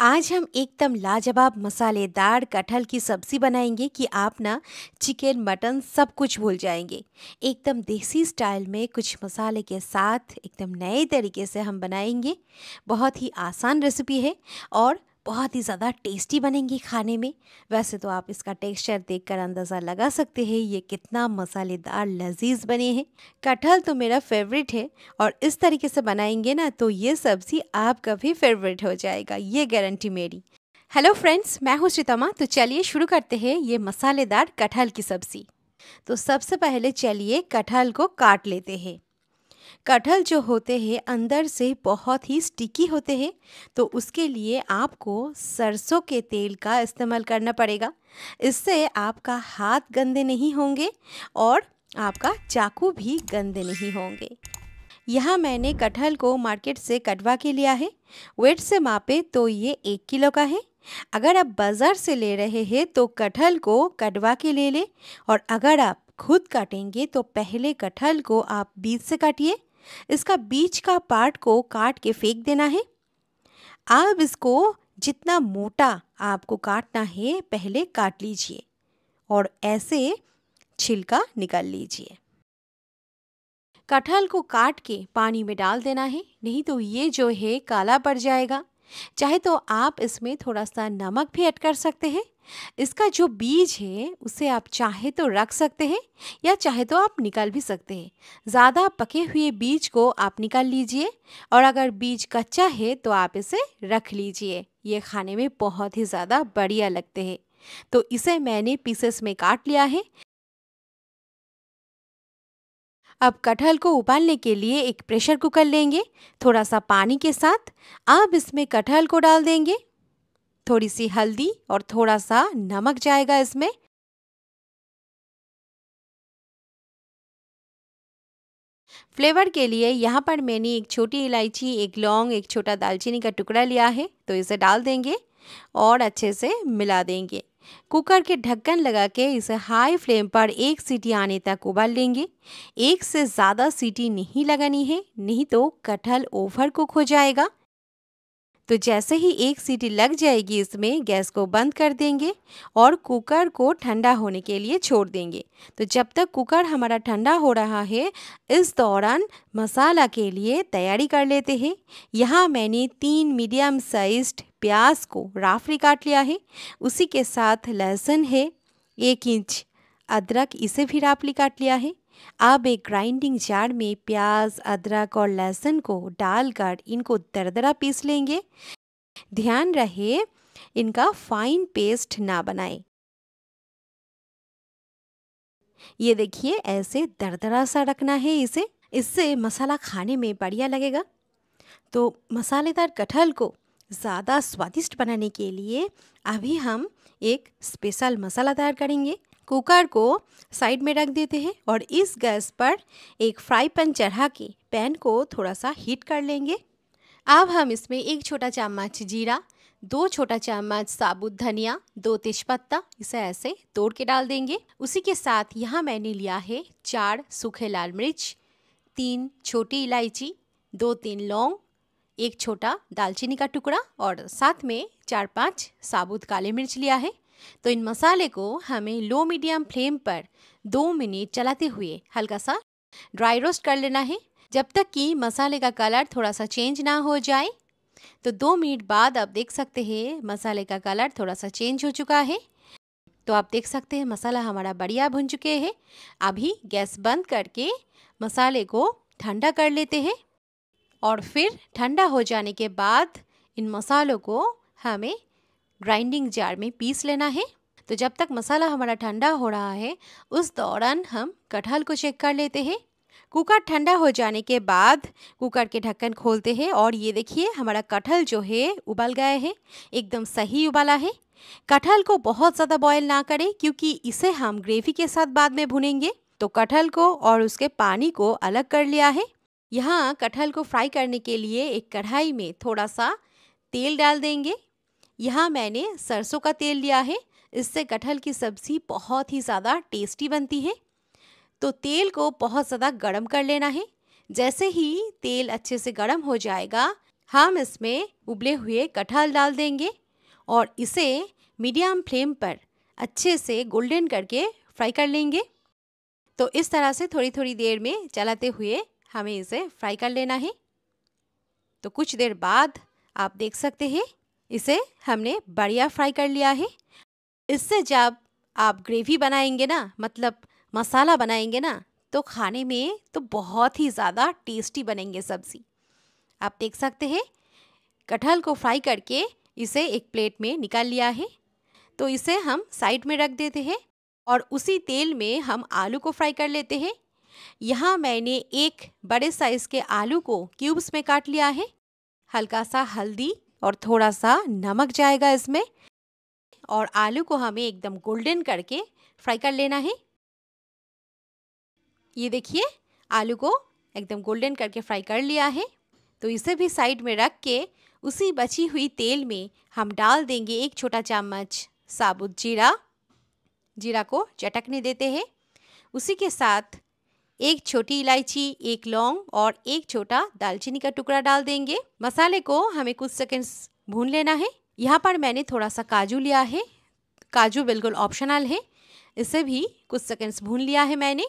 आज हम एकदम लाजवाब मसालेदार कटहल की सब्ज़ी बनाएंगे कि आप ना चिकन मटन सब कुछ भूल जाएंगे एकदम देसी स्टाइल में कुछ मसाले के साथ एकदम नए तरीके से हम बनाएंगे बहुत ही आसान रेसिपी है और बहुत ही ज़्यादा टेस्टी बनेंगी खाने में वैसे तो आप इसका टेक्सचर देखकर अंदाज़ा लगा सकते हैं ये कितना मसालेदार लजीज बने हैं कटहल तो मेरा फेवरेट है और इस तरीके से बनाएंगे ना तो ये सब्ज़ी आपका भी फेवरेट हो जाएगा ये गारंटी मेरी हेलो फ्रेंड्स मैं हूँ श्रीतमा तो चलिए शुरू करते हैं ये मसालेदार कटहल की सब्ज़ी तो सबसे पहले चलिए कटहल को काट लेते हैं कटहल जो होते हैं अंदर से बहुत ही स्टिकी होते हैं तो उसके लिए आपको सरसों के तेल का इस्तेमाल करना पड़ेगा इससे आपका हाथ गंदे नहीं होंगे और आपका चाकू भी गंदे नहीं होंगे यहाँ मैंने कटहल को मार्केट से कटवा के लिया है वेट से मापे तो ये एक किलो का है अगर आप बाज़ार से ले रहे हैं तो कटहल को कटवा के ले लें और अगर आप खुद काटेंगे तो पहले कटहल को आप बीज से काटिए इसका बीज का पार्ट को काट के फेंक देना है आप इसको जितना मोटा आपको काटना है पहले काट लीजिए और ऐसे छिलका निकाल लीजिए कटहल को काट के पानी में डाल देना है नहीं तो ये जो है काला पड़ जाएगा चाहे तो आप इसमें थोड़ा सा नमक भी ऐड कर सकते हैं इसका जो बीज है उसे आप चाहे तो रख सकते हैं या चाहे तो आप निकाल भी सकते हैं ज़्यादा पके हुए बीज को आप निकाल लीजिए और अगर बीज कच्चा है तो आप इसे रख लीजिए ये खाने में बहुत ही ज़्यादा बढ़िया लगते हैं तो इसे मैंने पीसेस में काट लिया है अब कटहल को उबालने के लिए एक प्रेशर कुकर लेंगे थोड़ा सा पानी के साथ आप इसमें कटहल को डाल देंगे थोड़ी सी हल्दी और थोड़ा सा नमक जाएगा इसमें फ्लेवर के लिए यहाँ पर मैंने एक छोटी इलायची एक लौंग एक छोटा दालचीनी का टुकड़ा लिया है तो इसे डाल देंगे और अच्छे से मिला देंगे कुकर के ढक्कन लगा के इसे हाई फ्लेम पर एक सीटी आने तक उबाल लेंगे एक से ज़्यादा सीटी नहीं लगानी है नहीं तो कटहल ओवर कुक हो जाएगा तो जैसे ही एक सीटी लग जाएगी इसमें गैस को बंद कर देंगे और कुकर को ठंडा होने के लिए छोड़ देंगे तो जब तक कुकर हमारा ठंडा हो रहा है इस दौरान मसाला के लिए तैयारी कर लेते हैं यहाँ मैंने तीन मीडियम साइज्ड प्याज को राफड़ी काट लिया है उसी के साथ लहसुन है एक इंच अदरक इसे भी राफली काट लिया है अब एक ग्राइंडिंग जार में प्याज अदरक और लहसुन को डालकर इनको दरदरा पीस लेंगे ध्यान रहे इनका फाइन पेस्ट ना बनाएं ये देखिए ऐसे दरदरा सा रखना है इसे इससे मसाला खाने में बढ़िया लगेगा तो मसालेदार कटहल को ज़्यादा स्वादिष्ट बनाने के लिए अभी हम एक स्पेशल मसाला तैयार करेंगे कुकर को साइड में रख देते हैं और इस गैस पर एक फ्राई पैन चढ़ा के पैन को थोड़ा सा हीट कर लेंगे अब हम इसमें एक छोटा चम्मच जीरा दो छोटा चम्मच साबुत धनिया दो तेजपत्ता इसे ऐसे तोड़ के डाल देंगे उसी के साथ यहाँ मैंने लिया है चार सूखे लाल मिर्च तीन छोटी इलायची दो तीन लौंग एक छोटा दालचीनी का टुकड़ा और साथ में चार पाँच साबुत काले मिर्च लिया है तो इन मसाले को हमें लो मीडियम फ्लेम पर दो मिनट चलाते हुए हल्का सा ड्राई रोस्ट कर लेना है जब तक कि मसाले का कलर थोड़ा सा चेंज ना हो जाए तो दो मिनट बाद आप देख सकते हैं मसाले का कलर थोड़ा सा चेंज हो चुका है तो आप देख सकते हैं मसाला हमारा बढ़िया भुन चुके हैं अभी गैस बंद करके मसाले को ठंडा कर लेते हैं और फिर ठंडा हो जाने के बाद इन मसालों को हमें ग्राइंडिंग जार में पीस लेना है तो जब तक मसाला हमारा ठंडा हो रहा है उस दौरान हम कटहल को चेक कर लेते हैं कुकर ठंडा हो जाने के बाद कुकर के ढक्कन खोलते हैं और ये देखिए हमारा कटहल जो है उबल गया है एकदम सही उबाला है कटहल को बहुत ज़्यादा बॉयल ना करें क्योंकि इसे हम ग्रेवी के साथ बाद में भुनेंगे तो कटहल को और उसके पानी को अलग कर लिया है यहाँ कटहल को फ्राई करने के लिए एक कढ़ाई में थोड़ा सा तेल डाल देंगे यहाँ मैंने सरसों का तेल लिया है इससे कटहल की सब्ज़ी बहुत ही ज़्यादा टेस्टी बनती है तो तेल को बहुत ज़्यादा गर्म कर लेना है जैसे ही तेल अच्छे से गर्म हो जाएगा हम इसमें उबले हुए कटहल डाल देंगे और इसे मीडियम फ्लेम पर अच्छे से गोल्डन करके फ्राई कर लेंगे तो इस तरह से थोड़ी थोड़ी देर में चलाते हुए हमें इसे फ्राई कर लेना है तो कुछ देर बाद आप देख सकते हैं इसे हमने बढ़िया फ्राई कर लिया है इससे जब आप ग्रेवी बनाएंगे ना मतलब मसाला बनाएंगे ना तो खाने में तो बहुत ही ज़्यादा टेस्टी बनेंगे सब्ज़ी आप देख सकते हैं कटहल को फ्राई करके इसे एक प्लेट में निकाल लिया है तो इसे हम साइड में रख देते हैं और उसी तेल में हम आलू को फ्राई कर लेते हैं यहाँ मैंने एक बड़े साइज़ के आलू को क्यूब्स में काट लिया है हल्का सा हल्दी और थोड़ा सा नमक जाएगा इसमें और आलू को हमें एकदम गोल्डन करके फ्राई कर लेना है ये देखिए आलू को एकदम गोल्डन करके फ्राई कर लिया है तो इसे भी साइड में रख के उसी बची हुई तेल में हम डाल देंगे एक छोटा चम्मच साबुत जीरा जीरा को चटकने देते हैं उसी के साथ एक छोटी इलायची एक लौंग और एक छोटा दालचीनी का टुकड़ा डाल देंगे मसाले को हमें कुछ सेकंड्स भून लेना है यहाँ पर मैंने थोड़ा सा काजू लिया है काजू बिल्कुल ऑप्शनल है इसे भी कुछ सेकंड्स भून लिया है मैंने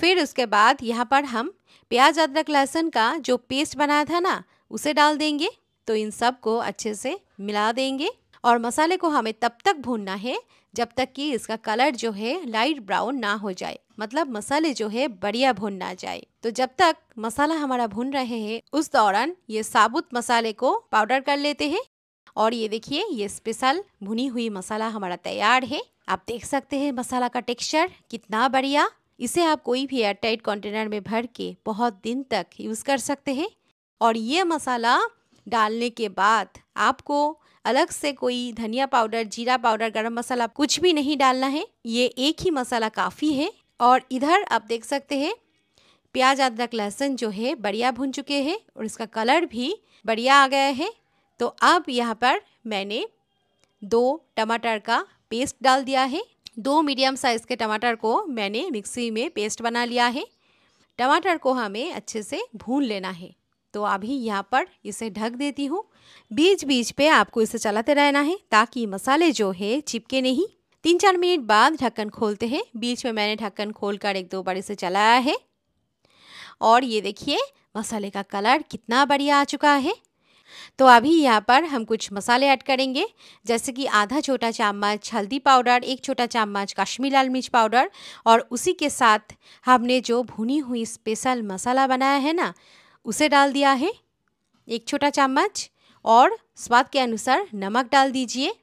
फिर उसके बाद यहाँ पर हम प्याज अदरक लहसुन का जो पेस्ट बनाया था ना उसे डाल देंगे तो इन सब को अच्छे से मिला देंगे और मसाले को हमें तब तक भूनना है जब तक कि इसका कलर जो है लाइट ब्राउन ना हो जाए मतलब मसाले जो है बढ़िया भुन ना जाए तो जब तक मसाला हमारा भुन रहे हैं उस दौरान ये साबुत मसाले को पाउडर कर लेते हैं और ये देखिए ये स्पेशल भुनी हुई मसाला हमारा तैयार है आप देख सकते हैं मसाला का टेक्सचर कितना बढ़िया इसे आप कोई भी एयरटाइट कंटेनर में भर के बहुत दिन तक यूज़ कर सकते हैं और ये मसाला डालने के बाद आपको अलग से कोई धनिया पाउडर जीरा पाउडर गरम मसाला कुछ भी नहीं डालना है ये एक ही मसाला काफ़ी है और इधर आप देख सकते हैं प्याज अदरक लहसुन जो है बढ़िया भून चुके हैं और इसका कलर भी बढ़िया आ गया है तो अब यहाँ पर मैंने दो टमाटर का पेस्ट डाल दिया है दो मीडियम साइज़ के टमाटर को मैंने मिक्सी में पेस्ट बना लिया है टमाटर को हमें अच्छे से भून लेना है तो अभी यहाँ पर इसे ढक देती हूँ बीच बीच पे आपको इसे चलाते रहना है ताकि मसाले जो है चिपके नहीं तीन चार मिनट बाद ढक्कन खोलते हैं बीच में मैंने ढक्कन खोलकर एक दो बार इसे चलाया है और ये देखिए मसाले का कलर कितना बढ़िया आ चुका है तो अभी यहाँ पर हम कुछ मसाले ऐड करेंगे जैसे कि आधा छोटा चम्मच हल्दी पाउडर एक छोटा चम्मच कश्मीर लाल मिर्च पाउडर और उसी के साथ हमने जो भुनी हुई स्पेशल मसाला बनाया है ना उसे डाल दिया है एक छोटा चम्मच और स्वाद के अनुसार नमक डाल दीजिए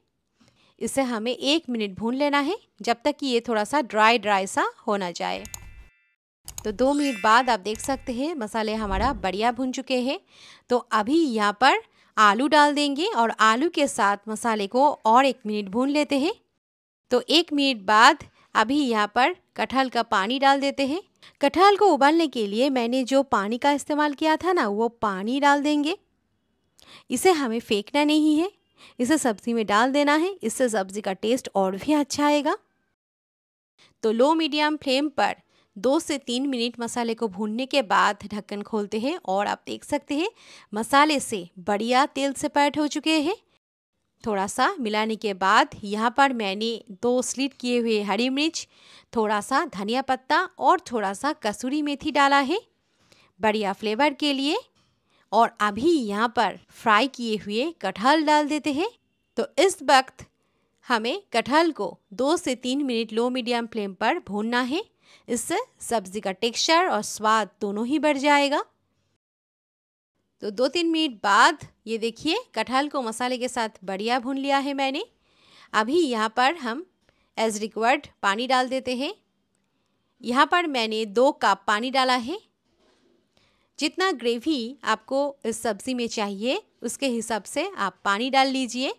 इसे हमें एक मिनट भून लेना है जब तक कि ये थोड़ा सा ड्राई ड्राई सा होना जाए तो दो मिनट बाद आप देख सकते हैं मसाले हमारा बढ़िया भून चुके हैं तो अभी यहाँ पर आलू डाल देंगे और आलू के साथ मसाले को और एक मिनट भून लेते हैं तो एक मिनट बाद अभी यहाँ पर कटहल का पानी डाल देते हैं कटहल को उबालने के लिए मैंने जो पानी का इस्तेमाल किया था ना वो पानी डाल देंगे इसे हमें फेंकना नहीं है इसे सब्ज़ी में डाल देना है इससे सब्ज़ी का टेस्ट और भी अच्छा आएगा तो लो मीडियम फ्लेम पर दो से तीन मिनट मसाले को भूनने के बाद ढक्कन खोलते हैं और आप देख सकते हैं मसाले से बढ़िया तेल से पैट हो चुके हैं थोड़ा सा मिलाने के बाद यहाँ पर मैंने दो स्लिट किए हुए हरी मिर्च थोड़ा सा धनिया पत्ता और थोड़ा सा कसूरी मेथी डाला है बढ़िया फ्लेवर के लिए और अभी यहाँ पर फ्राई किए हुए कटहल डाल देते हैं तो इस वक्त हमें कटहल को दो से तीन मिनट लो मीडियम फ्लेम पर भूनना है इससे सब्ज़ी का टेक्सचर और स्वाद दोनों ही बढ़ जाएगा तो दो तीन मिनट बाद ये देखिए कटहल को मसाले के साथ बढ़िया भून लिया है मैंने अभी यहाँ पर हम एज रिक्वायर्ड पानी डाल देते हैं यहाँ पर मैंने दो कप पानी डाला है जितना ग्रेवी आपको इस सब्ज़ी में चाहिए उसके हिसाब से आप पानी डाल लीजिए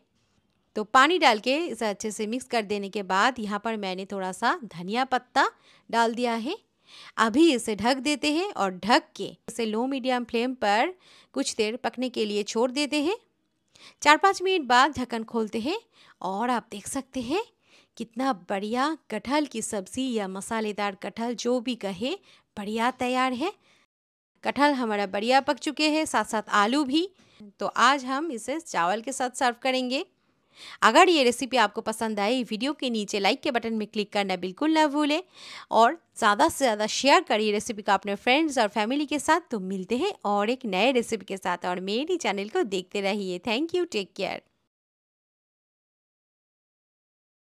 तो पानी डाल के इसे अच्छे से मिक्स कर देने के बाद यहाँ पर मैंने थोड़ा सा धनिया पत्ता डाल दिया है अभी इसे ढक देते हैं और ढक के इसे लो मीडियम फ्लेम पर कुछ देर पकने के लिए छोड़ देते हैं चार पाँच मिनट बाद ढक्कन खोलते हैं और आप देख सकते हैं कितना बढ़िया कटहल की सब्ज़ी या मसालेदार कटहल जो भी कहे बढ़िया तैयार है कटहल हमारा बढ़िया पक चुके हैं साथ साथ आलू भी तो आज हम इसे चावल के साथ सर्व करेंगे अगर ये रेसिपी आपको पसंद आए वीडियो के नीचे लाइक के बटन में क्लिक करना बिल्कुल ना भूलें और ज़्यादा से ज़्यादा शेयर करिए रेसिपी को अपने फ्रेंड्स और फैमिली के साथ तो मिलते हैं और एक नए रेसिपी के साथ और मेरी चैनल को देखते रहिए थैंक यू टेक केयर